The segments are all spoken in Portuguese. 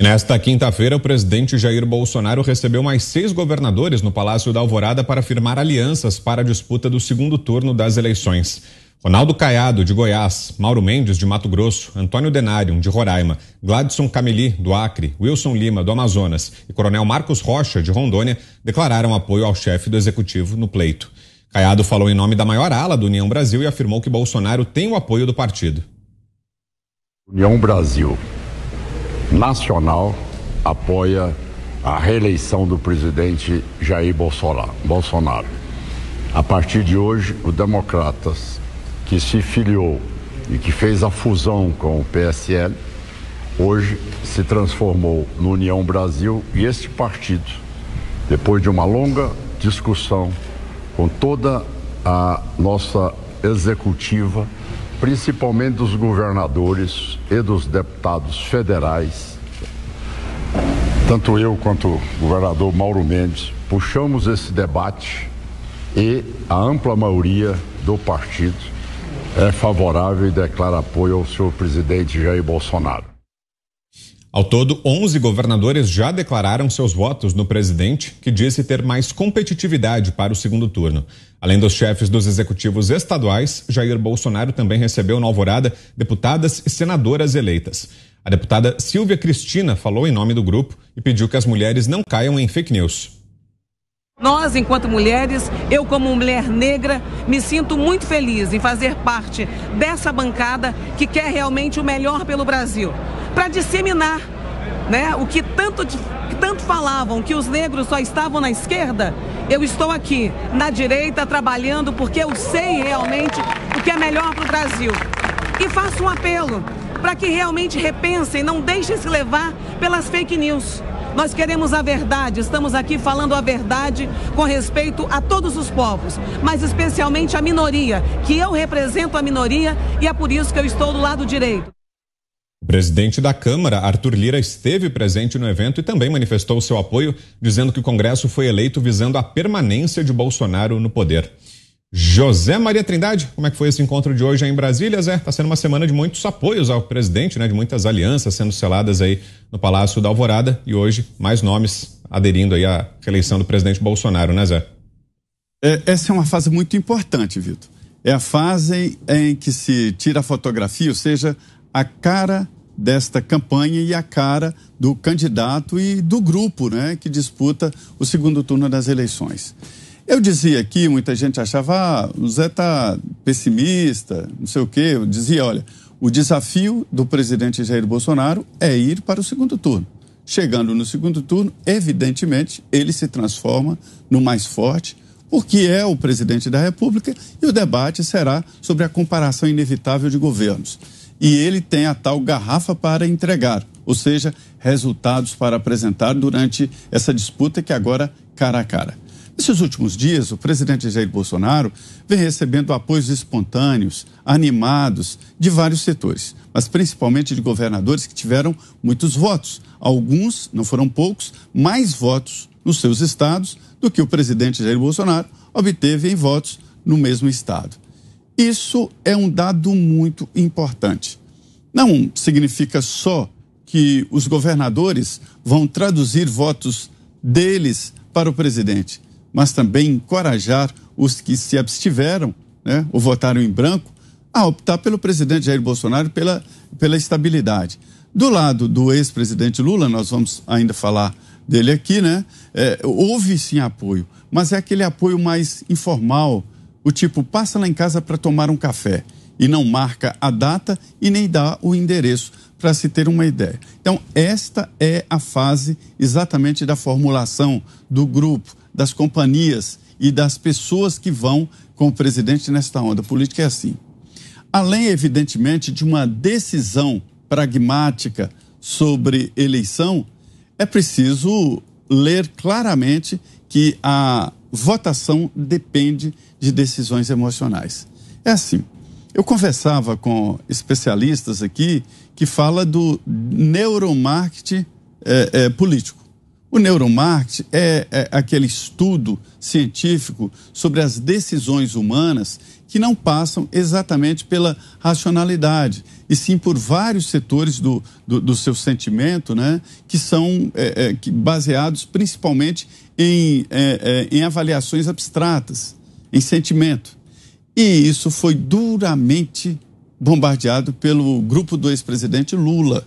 Nesta quinta-feira, o presidente Jair Bolsonaro recebeu mais seis governadores no Palácio da Alvorada para firmar alianças para a disputa do segundo turno das eleições. Ronaldo Caiado, de Goiás, Mauro Mendes, de Mato Grosso, Antônio Denário, de Roraima, Gladson Cameli, do Acre, Wilson Lima, do Amazonas e Coronel Marcos Rocha, de Rondônia, declararam apoio ao chefe do executivo no pleito. Caiado falou em nome da maior ala do União Brasil e afirmou que Bolsonaro tem o apoio do partido. União Brasil nacional apoia a reeleição do presidente Jair Bolsonaro. A partir de hoje, o Democratas, que se filiou e que fez a fusão com o PSL, hoje se transformou no União Brasil e este partido, depois de uma longa discussão com toda a nossa executiva, principalmente dos governadores e dos deputados federais, tanto eu quanto o governador Mauro Mendes, puxamos esse debate e a ampla maioria do partido é favorável e declara apoio ao seu presidente Jair Bolsonaro. Ao todo, 11 governadores já declararam seus votos no presidente, que disse ter mais competitividade para o segundo turno. Além dos chefes dos executivos estaduais, Jair Bolsonaro também recebeu na alvorada deputadas e senadoras eleitas. A deputada Silvia Cristina falou em nome do grupo e pediu que as mulheres não caiam em fake news. Nós, enquanto mulheres, eu como mulher negra, me sinto muito feliz em fazer parte dessa bancada que quer realmente o melhor pelo Brasil, para disseminar né, o que tanto tanto falavam que os negros só estavam na esquerda, eu estou aqui, na direita, trabalhando porque eu sei realmente o que é melhor para o Brasil. E faço um apelo para que realmente repensem, não deixem se levar pelas fake news. Nós queremos a verdade, estamos aqui falando a verdade com respeito a todos os povos, mas especialmente a minoria, que eu represento a minoria e é por isso que eu estou do lado direito. O presidente da Câmara, Arthur Lira, esteve presente no evento e também manifestou seu apoio, dizendo que o Congresso foi eleito visando a permanência de Bolsonaro no poder. José Maria Trindade, como é que foi esse encontro de hoje aí em Brasília, Zé? Está sendo uma semana de muitos apoios ao presidente, né? De muitas alianças sendo seladas aí no Palácio da Alvorada e hoje mais nomes aderindo aí à reeleição do presidente Bolsonaro, né, Zé? É, essa é uma fase muito importante, Vitor. É a fase em que se tira a fotografia, ou seja, a cara desta campanha e a cara do candidato e do grupo né, que disputa o segundo turno das eleições. Eu dizia aqui, muita gente achava, ah, o Zé está pessimista, não sei o quê. Eu dizia, olha, o desafio do presidente Jair Bolsonaro é ir para o segundo turno. Chegando no segundo turno, evidentemente, ele se transforma no mais forte, porque é o presidente da República e o debate será sobre a comparação inevitável de governos e ele tem a tal garrafa para entregar, ou seja, resultados para apresentar durante essa disputa que agora cara a cara. Nesses últimos dias, o presidente Jair Bolsonaro vem recebendo apoios espontâneos, animados, de vários setores, mas principalmente de governadores que tiveram muitos votos. Alguns, não foram poucos, mais votos nos seus estados do que o presidente Jair Bolsonaro obteve em votos no mesmo estado. Isso é um dado muito importante. Não significa só que os governadores vão traduzir votos deles para o presidente, mas também encorajar os que se abstiveram né, ou votaram em branco a optar pelo presidente Jair Bolsonaro pela, pela estabilidade. Do lado do ex-presidente Lula, nós vamos ainda falar dele aqui, né? É, houve sim apoio, mas é aquele apoio mais informal, o tipo passa lá em casa para tomar um café e não marca a data e nem dá o endereço para se ter uma ideia. Então, esta é a fase exatamente da formulação do grupo, das companhias e das pessoas que vão com o presidente nesta onda. A política é assim. Além, evidentemente, de uma decisão pragmática sobre eleição, é preciso ler claramente que a votação depende de decisões emocionais. É assim. Eu conversava com especialistas aqui que fala do neuromarketing é, é, político. O neuromarketing é, é, aquele estudo científico sobre as decisões humanas que não passam exatamente pela racionalidade, e sim por vários setores do, do, do seu sentimento, né, que são é, é, que baseados principalmente em, é, é, em avaliações abstratas, em sentimento. E isso foi duramente bombardeado pelo grupo do ex-presidente Lula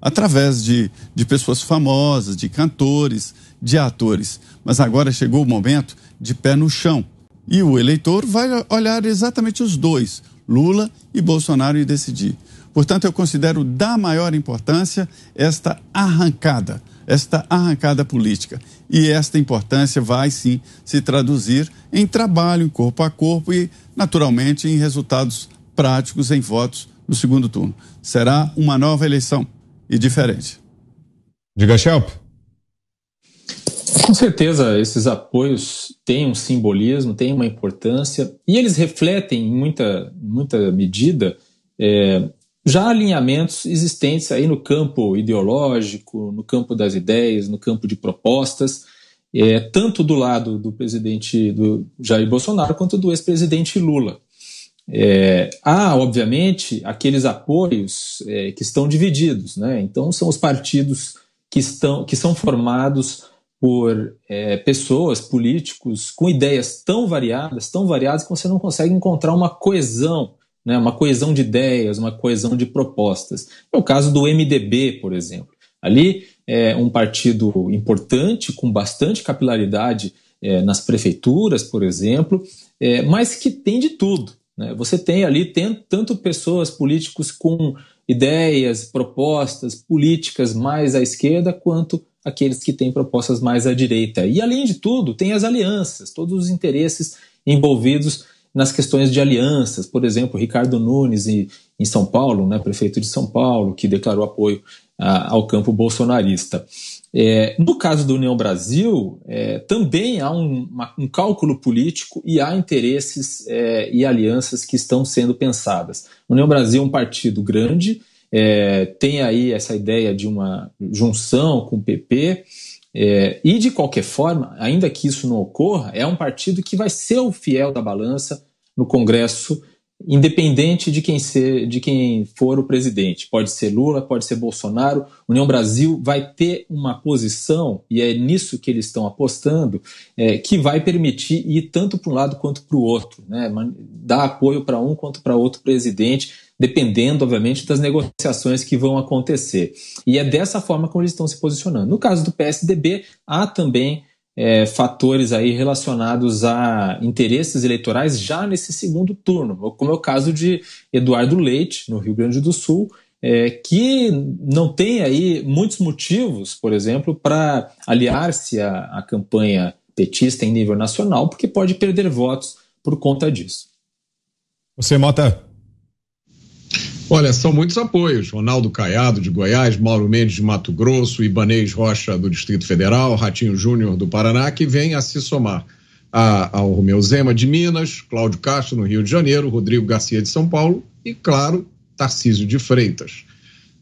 através de, de pessoas famosas, de cantores, de atores. Mas agora chegou o momento de pé no chão. E o eleitor vai olhar exatamente os dois, Lula e Bolsonaro, e decidir. Portanto, eu considero da maior importância esta arrancada, esta arrancada política. E esta importância vai sim se traduzir em trabalho, em corpo a corpo e, naturalmente, em resultados práticos em votos no segundo turno. Será uma nova eleição e diferente. Diga, Shelp. Com certeza, esses apoios têm um simbolismo, têm uma importância e eles refletem em muita, muita medida é, já alinhamentos existentes aí no campo ideológico, no campo das ideias, no campo de propostas, é, tanto do lado do presidente do Jair Bolsonaro quanto do ex-presidente Lula. É, há, obviamente, aqueles apoios é, que estão divididos, né? Então, são os partidos que, estão, que são formados por é, pessoas, políticos, com ideias tão variadas, tão variadas, que você não consegue encontrar uma coesão, né? uma coesão de ideias, uma coesão de propostas. É o caso do MDB, por exemplo. Ali é um partido importante, com bastante capilaridade é, nas prefeituras, por exemplo, é, mas que tem de tudo. Né? Você tem ali tem, tanto pessoas, políticos com ideias, propostas, políticas mais à esquerda, quanto aqueles que têm propostas mais à direita. E, além de tudo, tem as alianças, todos os interesses envolvidos nas questões de alianças. Por exemplo, Ricardo Nunes, em, em São Paulo, né, prefeito de São Paulo, que declarou apoio a, ah, ao campo bolsonarista. É, no caso do União Brasil, é, também há um, uma, um, cálculo político e há interesses é, e alianças que estão sendo pensadas. O União Brasil é um partido grande, é, tem aí essa ideia de uma junção com o PP, é, e de qualquer forma, ainda que isso não ocorra, é um partido que vai ser o fiel da balança no Congresso independente de quem, ser, de quem for o presidente. Pode ser Lula, pode ser Bolsonaro. União Brasil vai ter uma posição, e é nisso que eles estão apostando, é, que vai permitir ir tanto para um lado quanto para o outro, né? dar apoio para um quanto para outro presidente, dependendo, obviamente, das negociações que vão acontecer. E é dessa forma como eles estão se posicionando. No caso do PSDB, há também é, fatores aí relacionados a interesses eleitorais já nesse segundo turno, como é o caso de Eduardo Leite, no Rio Grande do Sul, é, que não tem aí muitos motivos, por exemplo, para aliar-se à, à campanha petista em nível nacional, porque pode perder votos por conta disso. Você, Mota, Olha, são muitos apoios. Ronaldo Caiado, de Goiás, Mauro Mendes, de Mato Grosso, Ibanês Rocha, do Distrito Federal, Ratinho Júnior, do Paraná, que vem a se somar a, ao Romeu Zema, de Minas, Cláudio Castro, no Rio de Janeiro, Rodrigo Garcia, de São Paulo e, claro, Tarcísio de Freitas.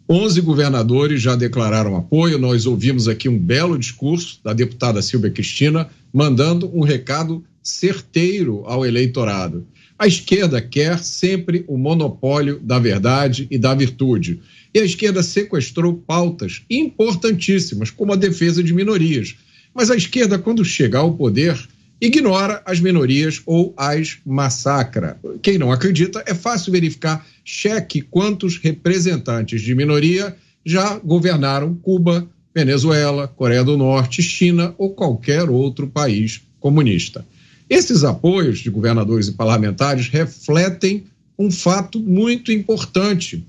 11 governadores já declararam apoio. Nós ouvimos aqui um belo discurso da deputada Silvia Cristina, mandando um recado certeiro ao eleitorado. A esquerda quer sempre o monopólio da verdade e da virtude. E a esquerda sequestrou pautas importantíssimas, como a defesa de minorias. Mas a esquerda, quando chega ao poder, ignora as minorias ou as massacra. Quem não acredita, é fácil verificar. Cheque quantos representantes de minoria já governaram Cuba, Venezuela, Coreia do Norte, China ou qualquer outro país comunista. Esses apoios de governadores e parlamentares refletem um fato muito importante.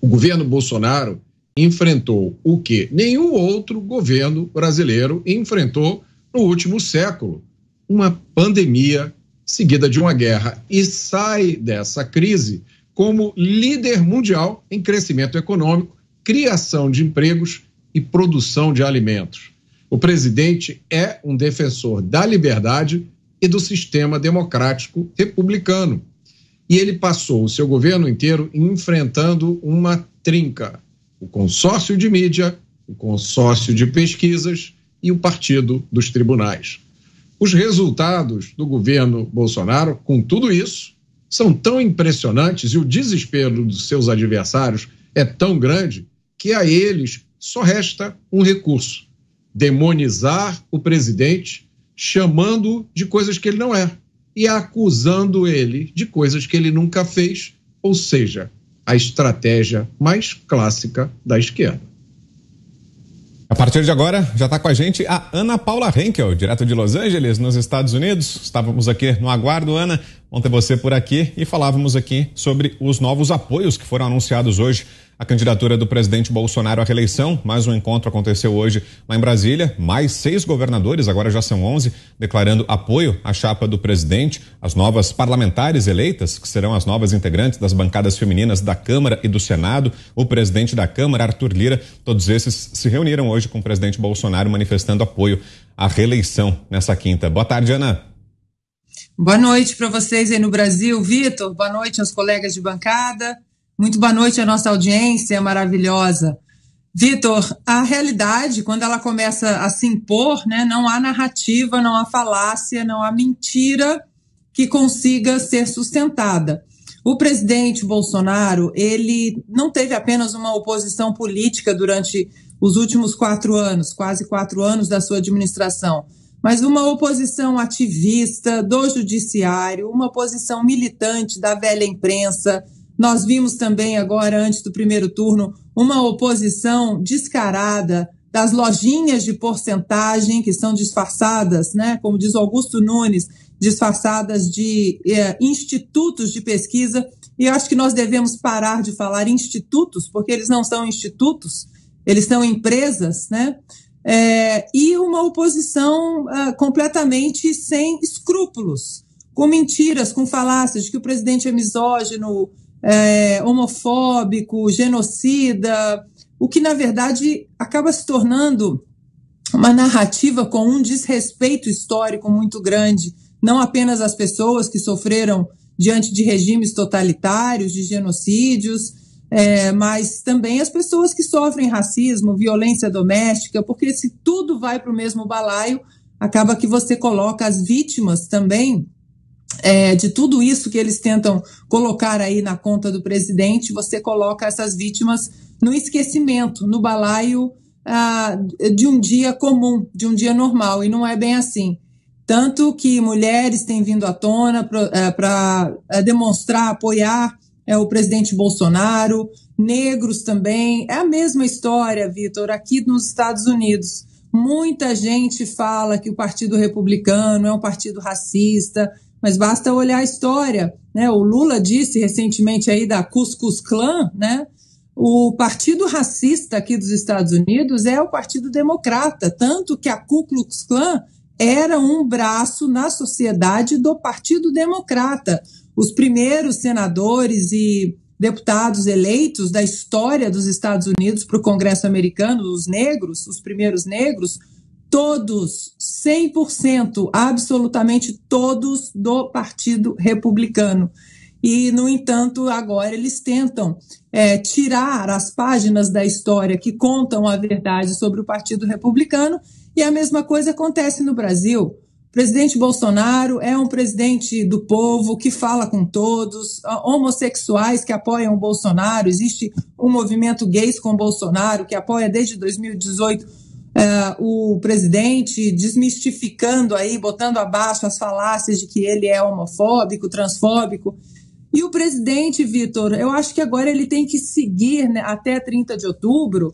O governo Bolsonaro enfrentou o que nenhum outro governo brasileiro enfrentou no último século: uma pandemia seguida de uma guerra. E sai dessa crise como líder mundial em crescimento econômico, criação de empregos e produção de alimentos. O presidente é um defensor da liberdade e do sistema democrático republicano. E ele passou o seu governo inteiro enfrentando uma trinca: o consórcio de mídia, o consórcio de pesquisas e o partido dos tribunais. Os resultados do governo Bolsonaro, com tudo isso, são tão impressionantes e o desespero dos seus adversários é tão grande que a eles só resta um recurso: demonizar o presidente chamando de coisas que ele não é e acusando ele de coisas que ele nunca fez, ou seja, a estratégia mais clássica da esquerda. A partir de agora, já está com a gente a Ana Paula Henkel, direto de Los Angeles, nos Estados Unidos. Estávamos aqui no aguardo, Ana, ontem você por aqui, e falávamos aqui sobre os novos apoios que foram anunciados hoje a candidatura do presidente Bolsonaro à reeleição. Mais um encontro aconteceu hoje lá em Brasília. Mais seis governadores, agora já são onze, declarando apoio à chapa do presidente. As novas parlamentares eleitas, que serão as novas integrantes das bancadas femininas da Câmara e do Senado, o presidente da Câmara, Arthur Lira, todos esses se reuniram hoje com o presidente Bolsonaro manifestando apoio à reeleição nessa quinta. Boa tarde, Ana. Boa noite para vocês aí no Brasil, Vitor. Boa noite aos colegas de bancada. Muito boa noite à nossa audiência maravilhosa. Vitor, a realidade, quando ela começa a se impor, né, não há narrativa, não há falácia, não há mentira que consiga ser sustentada. O presidente Bolsonaro, ele não teve apenas uma oposição política durante os últimos quatro anos, quase quatro anos da sua administração, mas uma oposição ativista do judiciário, uma oposição militante da velha imprensa, nós vimos também agora, antes do primeiro turno, uma oposição descarada das lojinhas de porcentagem que são disfarçadas, né, como diz Augusto Nunes, disfarçadas de é, institutos de pesquisa. E acho que nós devemos parar de falar institutos, porque eles não são institutos, eles são empresas, né? É, e uma oposição uh, completamente sem escrúpulos, com mentiras, com falácias de que o presidente é misógino, é, homofóbico, genocida, o que na verdade acaba se tornando uma narrativa com um desrespeito histórico muito grande, não apenas às pessoas que sofreram diante de regimes totalitários, de genocídios, é, mas também as pessoas que sofrem racismo, violência doméstica, porque se tudo vai para o mesmo balaio, acaba que você coloca as vítimas também é, de tudo isso que eles tentam colocar aí na conta do presidente, você coloca essas vítimas no esquecimento, no balaio ah, de um dia comum, de um dia normal, e não é bem assim. Tanto que mulheres têm vindo à tona para eh, é, eh, demonstrar, apoiar é, o presidente Bolsonaro, negros também. É a mesma história, Vitor, aqui nos Estados Unidos. Muita gente fala que o Partido Republicano é um partido racista, mas basta olhar a história. Né? O Lula disse recentemente aí da Cuscus Clan, né? O partido racista aqui dos Estados Unidos é o Partido Democrata, tanto que a Ku Klux Klan era um braço na sociedade do Partido Democrata. Os primeiros senadores e deputados eleitos da história dos Estados Unidos para o Congresso americano, os negros, os primeiros negros, todos, 100%, absolutamente todos do Partido Republicano. E, no entanto, agora eles tentam é, tirar as páginas da história que contam a verdade sobre o Partido Republicano, e a mesma coisa acontece no Brasil presidente Bolsonaro é um presidente do povo que fala com todos, homossexuais que apoiam o Bolsonaro, existe um movimento gays com Bolsonaro que apoia desde 2018 eh, o presidente, desmistificando aí, botando abaixo as falácias de que ele é homofóbico, transfóbico. E o presidente, Vitor, eu acho que agora ele tem que seguir né, até 30 de outubro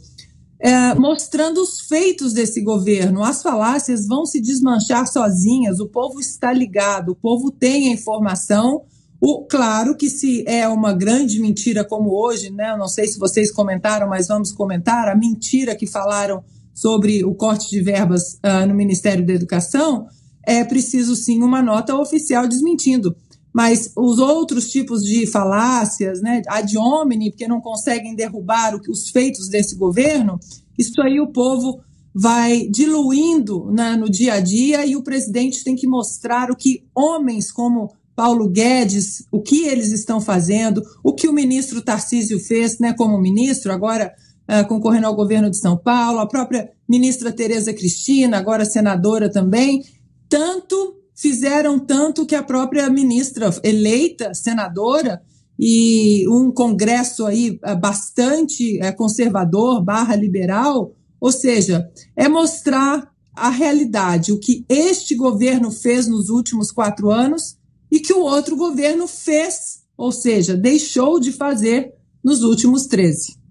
é, mostrando os feitos desse governo. As falácias vão se desmanchar sozinhas, o povo está ligado, o povo tem a informação. O, claro que se é uma grande mentira como hoje, né? não sei se vocês comentaram, mas vamos comentar a mentira que falaram sobre o corte de verbas uh, no Ministério da Educação. É preciso sim uma nota oficial desmentindo mas os outros tipos de falácias, né, ad hominem, porque não conseguem derrubar o, os feitos desse governo, isso aí o povo vai diluindo né, no dia a dia e o presidente tem que mostrar o que homens como Paulo Guedes, o que eles estão fazendo, o que o ministro Tarcísio fez, né, como ministro, agora uh, concorrendo ao governo de São Paulo, a própria ministra Tereza Cristina, agora senadora também, tanto fizeram tanto que a própria ministra eleita, senadora, e um congresso aí é, bastante é, conservador, barra liberal, ou seja, é mostrar a realidade, o que este governo fez nos últimos quatro anos e que o outro governo fez, ou seja, deixou de fazer nos últimos 13.